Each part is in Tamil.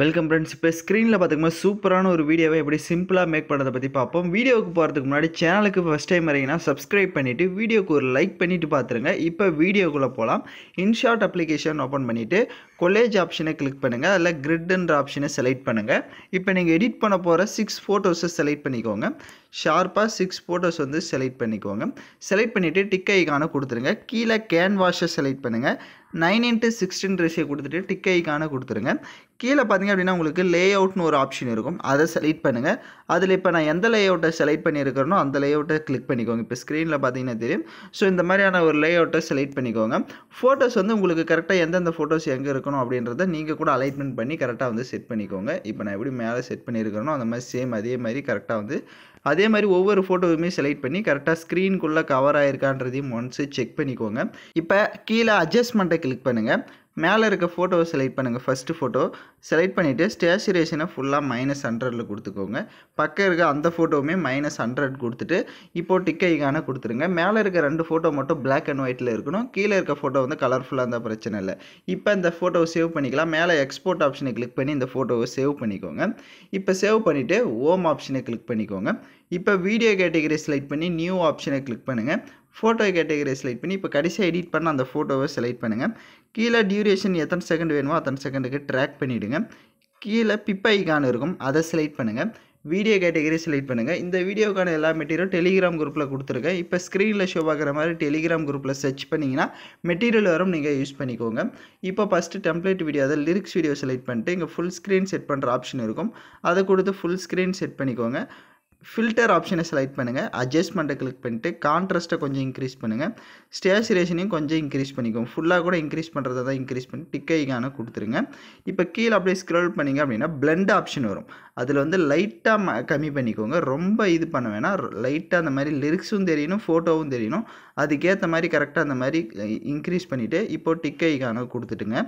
வெல்கம் ஃப்ரெண்ட்ஸ் இப்போ ஸ்க்ரீனில் பார்த்துக்கும்போது சூப்பரான ஒரு வீடியோவை எப்படி சிம்பிளாக மேக் பண்ணுறதை பற்றி பார்ப்போம் வீடியோவுக்கு போகிறதுக்கு முன்னாடி சேனலுக்கு ஃபஸ்ட் டைம் வரீங்கன்னா சப்ஸ்கிரைப் பண்ணிவிட்டு வீடியோக்கு ஒரு லைக் பண்ணிவிட்டு பார்த்துருங்க இப்போ வீடியோக்குள்ளே போகலாம் இன்ஷார்ட் அப்ளிகேஷன் ஓப்பன் பண்ணிவிட்டு கொலேஜ் ஆப்ஷனை கிளிக் பண்ணுங்கள் அதில் கிரிட்ன்ற ஆப்ஷனை செலக்ட் பண்ணுங்கள் இப்போ நீங்கள் எடிட் பண்ண போகிற சிக்ஸ் ஃபோட்டோஸை செலக்ட் பண்ணிக்கோங்க ஷார்ப்பாக சிக்ஸ் ஃபோட்டோஸ் வந்து செலக்ட் பண்ணிக்கோங்க செலக்ட் பண்ணிவிட்டு டிக்கை காண கொடுத்துருங்க கீழே கேன்வாஷை செலக்ட் பண்ணுங்கள் நைன் இன்ட்டு சிக்ஸ்டின் ரேஷியோ கொடுத்துட்டு டிக்கைக்கான ஐக்கான கொடுத்துருங்க கீழே பார்த்தீங்க அப்படின்னா உங்களுக்கு லே அவுட்னு ஒரு ஆப்ஷன் இருக்கும் அதை செலக்ட் பண்ணுங்கள் அதில் இப்போ நான் எந்த லே அவுட்டை செலக்ட் பண்ணியிருக்கிறனோ அந்த லே அவுட்டை கிளிக் பண்ணிக்கோங்க இப்போ ஸ்க்ரீனில் பார்த்தீங்கன்னா தெரியும் ஸோ இந்த மாதிரியான ஒரு லே அவுட்டை செலக்ட் பண்ணிக்கோங்க ஃபோட்டோஸ் வந்து உங்களுக்கு கரெக்டாக எந்தெந்த ஃபோட்டோஸ் எங்கே இருக்கணும் அப்படின்றத நீங்கள் கூட அலைட்மெண்ட் பண்ணி கரெக்டாக வந்து செட் பண்ணிக்கோங்க இப்போ நான் எப்படி மேலே செட் பண்ணியிருக்கிறனோ அந்த மாதிரி சேம் அதே மாதிரி கரெக்டாக வந்து அதே மாதிரி ஒவ்வொரு ஃபோட்டோவுமே செலக்ட் பண்ணி கரெக்டாக ஸ்க்ரீனுக்குள்ளே கவர் ஆயிருக்கான்றதையும் ஒன்ஸு செக் பண்ணிக்கோங்க இப்போ கீழே அட்ஜஸ்ட்மெண்ட்டை கிளிக் பண்ணுங்கள் மேலே இருக்க ஃபோட்டோவை செலக்ட் பண்ணுங்கள் ஃபஸ்ட்டு ஃபோட்டோ செலக்ட் பண்ணிவிட்டு ஸ்டேச்சுரேஷனை ஃபுல்லாக மைனஸ் ஹண்ட்ரடில் கொடுத்துக்கோங்க பக்கம் இருக்க அந்த ஃபோட்டோவுமே மைனஸ் ஹண்ட்ரட் கொடுத்துட்டு இப்போது டிக்கைக்கான கொடுத்துருங்க மேலே இருக்க ரெண்டு ஃபோட்டோ மட்டும் பிளாக் அண்ட் ஒயிட்டில் இருக்கணும் கீழே இருக்க ஃபோட்டோ வந்து கலர்ஃபுல்லாக இருந்தால் பிரச்சனை இல்லை இப்போ இந்த ஃபோட்டோவை சேவ் பண்ணிக்கலாம் மேலே எக்ஸ்போர்ட் ஆப்ஷனை கிளிக் பண்ணி இந்த ஃபோட்டோவை சேவ் பண்ணிக்கோங்க இப்போ சேவ் பண்ணிவிட்டு ஓம் ஆப்ஷனை கிளிக் பண்ணிக்கோங்க இப்போ வீடியோ கேட்டகரி செலக்ட் பண்ணி நியூ ஆப்ஷனை கிளிக் பண்ணுங்கள் ஃபோட்டோ கேட்டகரியை செலக்ட் பண்ணி இப்போ கடைசியாக எடிட் பண்ண அந்த ஃபோட்டோவை செலக்ட் பண்ணுங்கள் கீழே டியூரேஷன் எத்தனை செகண்ட் வேணுமோ அத்தனை செகண்டுக்கு ட்ராக் பண்ணிவிடுங்க கீழே பிப்பைக்கான இருக்கும் அதை செலக்ட் பண்ணுங்கள் வீடியோ கேட்டகரி செலக்ட் பண்ணுங்கள் இந்த வீடியோக்கான எல்லா மெட்டீரியல் டெலிகிராம் குரூப்பில் கொடுத்துருக்கேன் இப்போ ஸ்க்ரீனில் ஷோ ஆகிற மாதிரி டெலிகிராம் குரூப்பில் சர்ச் பண்ணிங்கன்னா மெட்டீரியல் வரும் நீங்கள் யூஸ் பண்ணிக்கோங்க இப்போ ஃபஸ்ட்டு டெம்ப்ளேட் வீடியோ அதை லிரிக்ஸ் வீடியோ செலக்ட் பண்ணிட்டு இங்கே ஃபுல் ஸ்க்ரீன் செட் பண்ணுற ஆப்ஷன் இருக்கும் அதை கொடுத்து ஃபுல் ஸ்க்ரீன் செட் பண்ணிக்கோங்க ஃபில்டர் ஆப்ஷனை செலக்ட் பண்ணுங்கள் அட்ஜஸ்ட்மெண்ட்டை கிளிக் பண்ணிட்டு கான்ட்ராஸ்ட்டை கொஞ்சம் இன்க்ரீஸ் பண்ணுங்கள் ஸ்டேச்சுரேஷனையும் கொஞ்சம் இன்க்ரீஸ் பண்ணிக்கோங்க ஃபுல்லாக கூட இன்க்ரீஸ் பண்ணுறத தான் இன்க்ரீஸ் பண்ணி டிக்கைக்கான கொடுத்துருங்க இப்போ கீழே அப்படியே ஸ்க்ரோல் பண்ணிங்க அப்படின்னா பிளெண்ட் ஆப்ஷன் வரும் அதில் வந்து லைட்டாக கம்மி பண்ணிக்கோங்க ரொம்ப இது பண்ண வேணாம் லைட்டாக அந்த மாதிரி லிரிக்ஸும் தெரியணும் ஃபோட்டோவும் தெரியணும் அதுக்கேற்ற மாதிரி கரெக்டாக அந்த மாதிரி இன்க்ரீஸ் பண்ணிவிட்டு இப்போது டிக்கைக்கான கொடுத்துட்டுங்க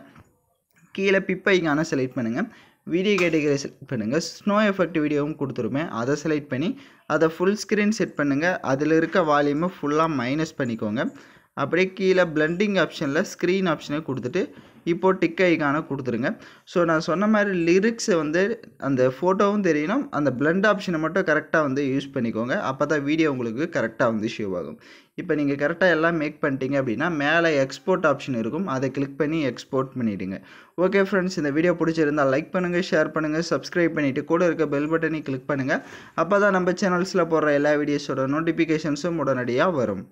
கீழே பிப்பைக்கான செலக்ட் பண்ணுங்கள் வீடியோ கேட்டகரி செலக்ட் பண்ணுங்கள் ஸ்னோ எஃபெக்ட் வீடியோவும் கொடுத்துருமே அதை செலக்ட் பண்ணி அதை ஃபுல் ஸ்க்ரீன் செட் பண்ணுங்கள் அதில் இருக்க வால்யூமை ஃபுல்லாக மைனஸ் பண்ணிக்கோங்க அப்படியே கீழே பிளண்டிங் ஆப்ஷனில் ஸ்க்ரீன் ஆப்ஷனை கொடுத்துட்டு இப்போது டிக் ஐக்கான கொடுத்துருங்க ஸோ நான் சொன்ன மாதிரி லிரிக்ஸை வந்து அந்த ஃபோட்டோவும் தெரியணும் அந்த பிளண்ட் ஆப்ஷனை மட்டும் கரெக்டாக வந்து யூஸ் பண்ணிக்கோங்க அப்போ தான் வீடியோ உங்களுக்கு கரெக்டாக வந்து ஷோ ஆகும் இப்போ நீங்கள் கரெக்டாக எல்லாம் மேக் பண்ணிட்டீங்க அப்படின்னா மேலே எக்ஸ்போர்ட் ஆப்ஷன் இருக்கும் அதை கிளிக் பண்ணி எக்ஸ்போர்ட் பண்ணிவிடுங்க ஓகே ஃப்ரெண்ட்ஸ் இந்த வீடியோ பிடிச்சிருந்தால் லைக் பண்ணுங்கள் ஷேர் பண்ணுங்கள் சப்ஸ்கிரைப் பண்ணிவிட்டு கூட இருக்க பெல் பட்டனை கிளிக் பண்ணுங்கள் அப்போ தான் நம்ம சேனல்ஸில் போடுற எல்லா வீடியோஸோட நோட்டிஃபிகேஷன்ஸும் உடனடியாக வரும்